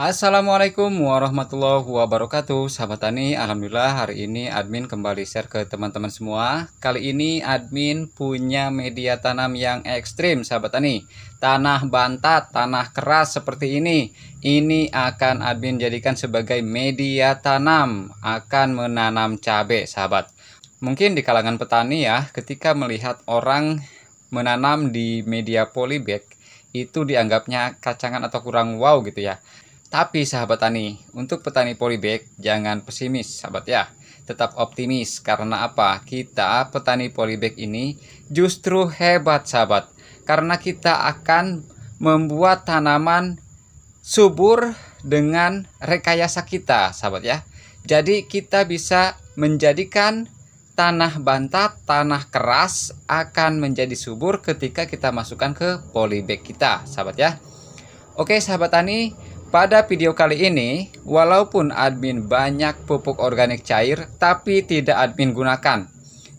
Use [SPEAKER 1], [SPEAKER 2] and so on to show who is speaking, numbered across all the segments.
[SPEAKER 1] Assalamualaikum warahmatullahi wabarakatuh Sahabat Tani, Alhamdulillah hari ini admin kembali share ke teman-teman semua Kali ini admin punya media tanam yang ekstrim sahabat Tani Tanah bantat, tanah keras seperti ini Ini akan admin jadikan sebagai media tanam Akan menanam cabai sahabat Mungkin di kalangan petani ya, ketika melihat orang menanam di media polybag itu dianggapnya kacangan atau kurang wow gitu ya tapi sahabat tani, untuk petani polybag jangan pesimis sahabat ya. Tetap optimis karena apa? Kita petani polybag ini justru hebat sahabat. Karena kita akan membuat tanaman subur dengan rekayasa kita sahabat ya. Jadi kita bisa menjadikan tanah bantat, tanah keras akan menjadi subur ketika kita masukkan ke polybag kita sahabat ya. Oke sahabat tani, pada video kali ini, walaupun admin banyak pupuk organik cair, tapi tidak admin gunakan.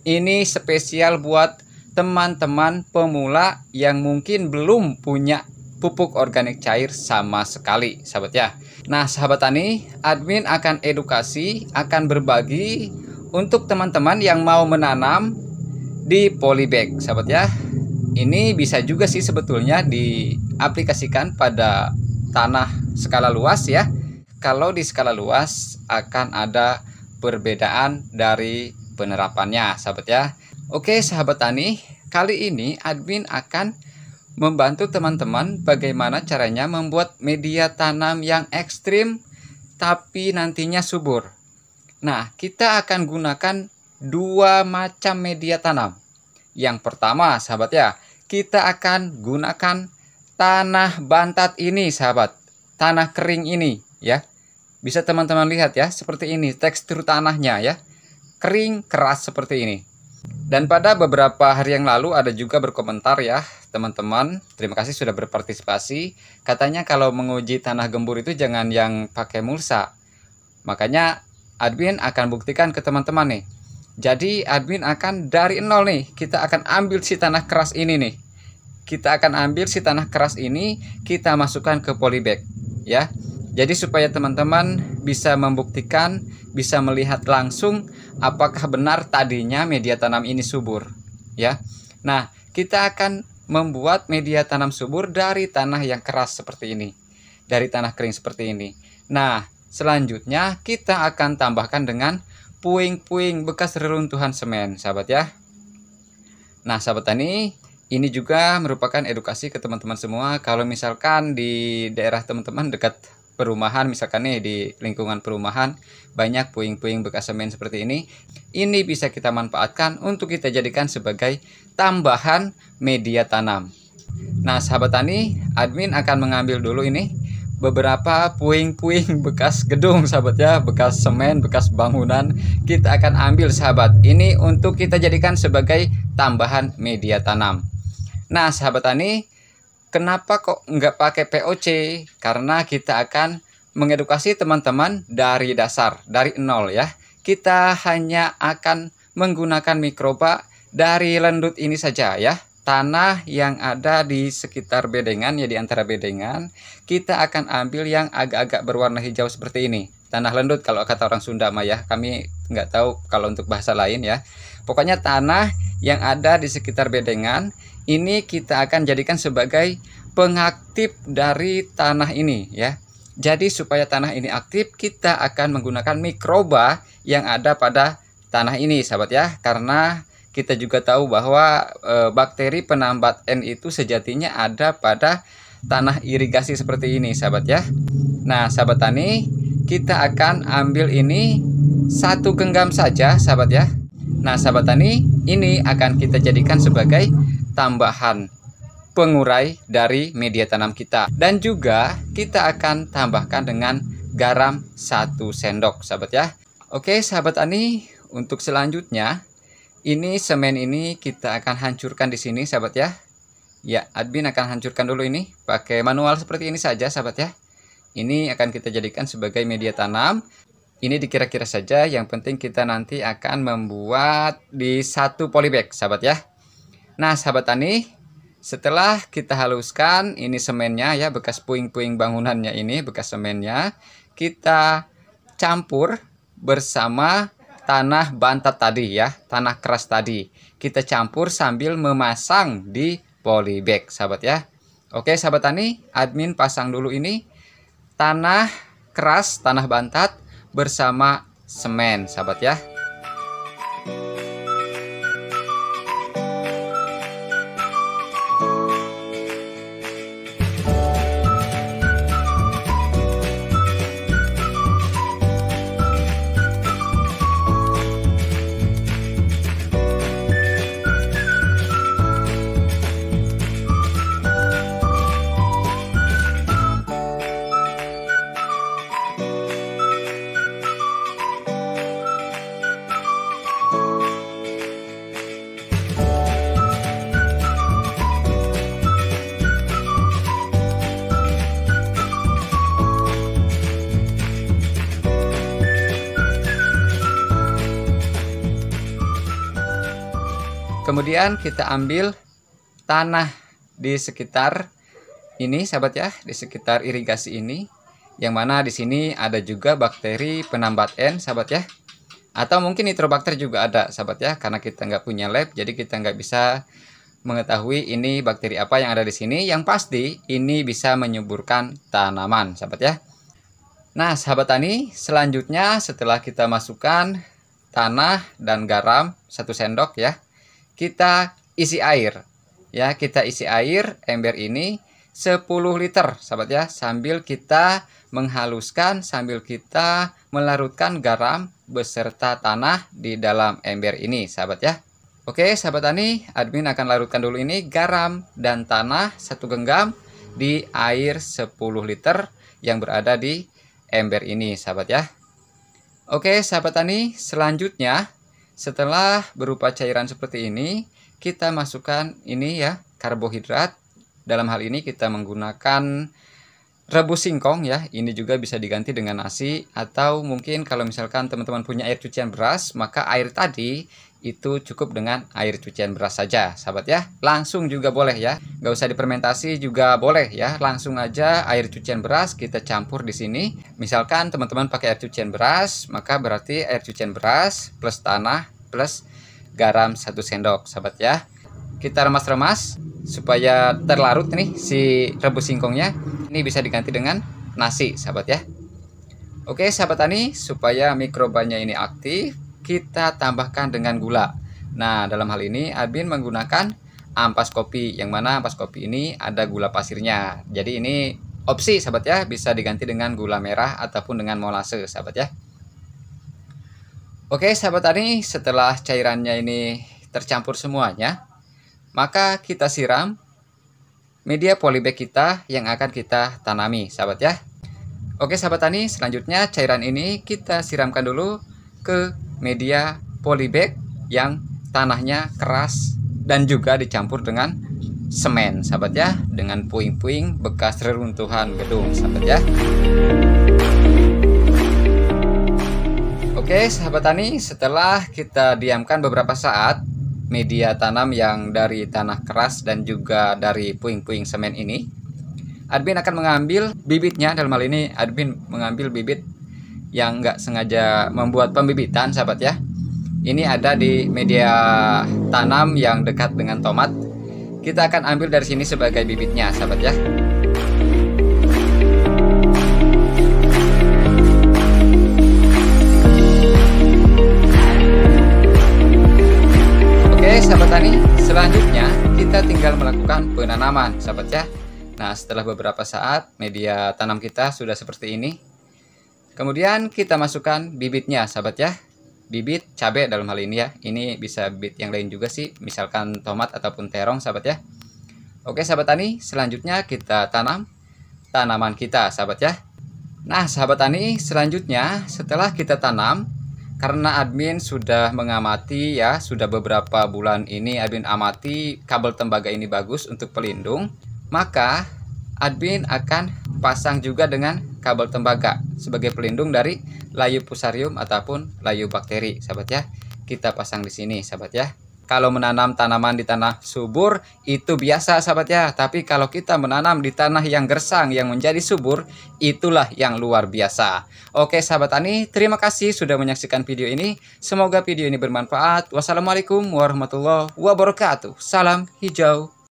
[SPEAKER 1] Ini spesial buat teman-teman pemula yang mungkin belum punya pupuk organik cair sama sekali, sahabat ya. Nah, sahabat tani, admin akan edukasi, akan berbagi untuk teman-teman yang mau menanam di polybag, sahabat ya. Ini bisa juga sih sebetulnya diaplikasikan pada tanah skala luas ya. Kalau di skala luas akan ada perbedaan dari penerapannya, sahabat ya. Oke, sahabat tani, kali ini admin akan membantu teman-teman bagaimana caranya membuat media tanam yang ekstrim tapi nantinya subur. Nah, kita akan gunakan dua macam media tanam. Yang pertama, sahabat ya, kita akan gunakan tanah bantat ini, sahabat tanah kering ini ya. Bisa teman-teman lihat ya, seperti ini tekstur tanahnya ya. Kering, keras seperti ini. Dan pada beberapa hari yang lalu ada juga berkomentar ya teman-teman Terima kasih sudah berpartisipasi Katanya kalau menguji tanah gembur itu jangan yang pakai mulsa Makanya admin akan buktikan ke teman-teman nih Jadi admin akan dari nol nih Kita akan ambil si tanah keras ini nih kita akan ambil si tanah keras ini kita masukkan ke polybag ya jadi supaya teman-teman bisa membuktikan bisa melihat langsung apakah benar tadinya media tanam ini subur ya nah kita akan membuat media tanam subur dari tanah yang keras seperti ini dari tanah kering seperti ini nah selanjutnya kita akan tambahkan dengan puing-puing bekas reruntuhan semen sahabat ya nah sahabat tani ini juga merupakan edukasi ke teman-teman semua kalau misalkan di daerah teman-teman dekat perumahan misalkan nih di lingkungan perumahan banyak puing-puing bekas semen seperti ini ini bisa kita manfaatkan untuk kita jadikan sebagai tambahan media tanam nah sahabat tani admin akan mengambil dulu ini beberapa puing-puing bekas gedung sahabat ya bekas semen bekas bangunan kita akan ambil sahabat ini untuk kita jadikan sebagai tambahan media tanam Nah, sahabat tani, kenapa kok nggak pakai POC? Karena kita akan mengedukasi teman-teman dari dasar, dari nol ya. Kita hanya akan menggunakan mikroba dari lendut ini saja ya. Tanah yang ada di sekitar bedengan ya di antara bedengan, kita akan ambil yang agak-agak berwarna hijau seperti ini. Tanah lendut kalau kata orang Sunda mah ya. Kami nggak tahu kalau untuk bahasa lain ya. Pokoknya tanah yang ada di sekitar bedengan ini kita akan jadikan sebagai pengaktif dari tanah ini ya. Jadi supaya tanah ini aktif kita akan menggunakan mikroba yang ada pada tanah ini sahabat ya karena kita juga tahu bahwa e, bakteri penambat N itu sejatinya ada pada tanah irigasi seperti ini sahabat ya. Nah sahabat tani kita akan ambil ini satu genggam saja sahabat ya. Nah sahabat tani ini akan kita jadikan sebagai tambahan pengurai dari media tanam kita dan juga kita akan tambahkan dengan garam satu sendok sahabat ya Oke sahabat Ani untuk selanjutnya ini semen ini kita akan hancurkan di sini sahabat ya ya admin akan hancurkan dulu ini pakai manual seperti ini saja sahabat ya ini akan kita jadikan sebagai media tanam ini dikira-kira saja yang penting kita nanti akan membuat di satu polybag sahabat ya Nah, sahabat tani, setelah kita haluskan ini semennya ya, bekas puing-puing bangunannya ini, bekas semennya, kita campur bersama tanah bantat tadi ya, tanah keras tadi. Kita campur sambil memasang di polybag, sahabat ya. Oke, sahabat tani, admin pasang dulu ini tanah keras, tanah bantat bersama semen, sahabat ya. kemudian kita ambil tanah di sekitar ini sahabat ya di sekitar irigasi ini yang mana di sini ada juga bakteri penambat N sahabat ya atau mungkin nitrobakter juga ada sahabat ya karena kita nggak punya lab jadi kita nggak bisa mengetahui ini bakteri apa yang ada di sini yang pasti ini bisa menyuburkan tanaman sahabat ya nah sahabat tani selanjutnya setelah kita masukkan tanah dan garam satu sendok ya kita isi air. Ya, kita isi air ember ini 10 liter, sahabat ya, sambil kita menghaluskan sambil kita melarutkan garam beserta tanah di dalam ember ini, sahabat ya. Oke, sahabat tani, admin akan larutkan dulu ini garam dan tanah satu genggam di air 10 liter yang berada di ember ini, sahabat ya. Oke, sahabat tani, selanjutnya setelah berupa cairan seperti ini, kita masukkan ini ya, karbohidrat. Dalam hal ini kita menggunakan rebus singkong ya. Ini juga bisa diganti dengan nasi atau mungkin kalau misalkan teman-teman punya air cucian beras, maka air tadi itu cukup dengan air cucian beras saja, sahabat ya. Langsung juga boleh ya. Nggak usah dipermentasi juga boleh ya. Langsung aja air cucian beras kita campur di sini. Misalkan teman-teman pakai air cucian beras, maka berarti air cucian beras plus tanah plus garam satu sendok, sahabat ya. Kita remas-remas supaya terlarut nih si rebus singkongnya ini bisa diganti dengan nasi sahabat ya oke sahabat tani supaya mikrobanya ini aktif kita tambahkan dengan gula nah dalam hal ini abin menggunakan ampas kopi yang mana ampas kopi ini ada gula pasirnya jadi ini opsi sahabat ya bisa diganti dengan gula merah ataupun dengan molase sahabat ya oke sahabat tani setelah cairannya ini tercampur semuanya maka kita siram media polybag kita yang akan kita tanami, sahabat ya. Oke sahabat tani, selanjutnya cairan ini kita siramkan dulu ke media polybag yang tanahnya keras dan juga dicampur dengan semen, sahabat ya, dengan puing-puing bekas reruntuhan gedung, sahabat ya. Oke, sahabat tani, setelah kita diamkan beberapa saat, media tanam yang dari tanah keras dan juga dari puing-puing semen ini. Admin akan mengambil bibitnya, dalam hal ini admin mengambil bibit yang nggak sengaja membuat pembibitan, sahabat ya. Ini ada di media tanam yang dekat dengan tomat. Kita akan ambil dari sini sebagai bibitnya, sahabat ya. Oke, sahabat tani, selanjutnya kita tinggal melakukan penanaman, sahabat ya. Nah, setelah beberapa saat media tanam kita sudah seperti ini. Kemudian kita masukkan bibitnya, sahabat ya. Bibit cabai dalam hal ini ya. Ini bisa bibit yang lain juga sih, misalkan tomat ataupun terong, sahabat ya. Oke, sahabat tani, selanjutnya kita tanam tanaman kita, sahabat ya. Nah, sahabat tani, selanjutnya setelah kita tanam, karena admin sudah mengamati ya sudah beberapa bulan ini admin amati kabel tembaga ini bagus untuk pelindung maka admin akan pasang juga dengan kabel tembaga sebagai pelindung dari layu pusarium ataupun layu bakteri sahabat ya kita pasang di sini sahabat ya kalau menanam tanaman di tanah subur itu biasa sahabat ya. Tapi kalau kita menanam di tanah yang gersang yang menjadi subur itulah yang luar biasa. Oke sahabat tani, terima kasih sudah menyaksikan video ini. Semoga video ini bermanfaat. Wassalamualaikum warahmatullahi wabarakatuh. Salam hijau.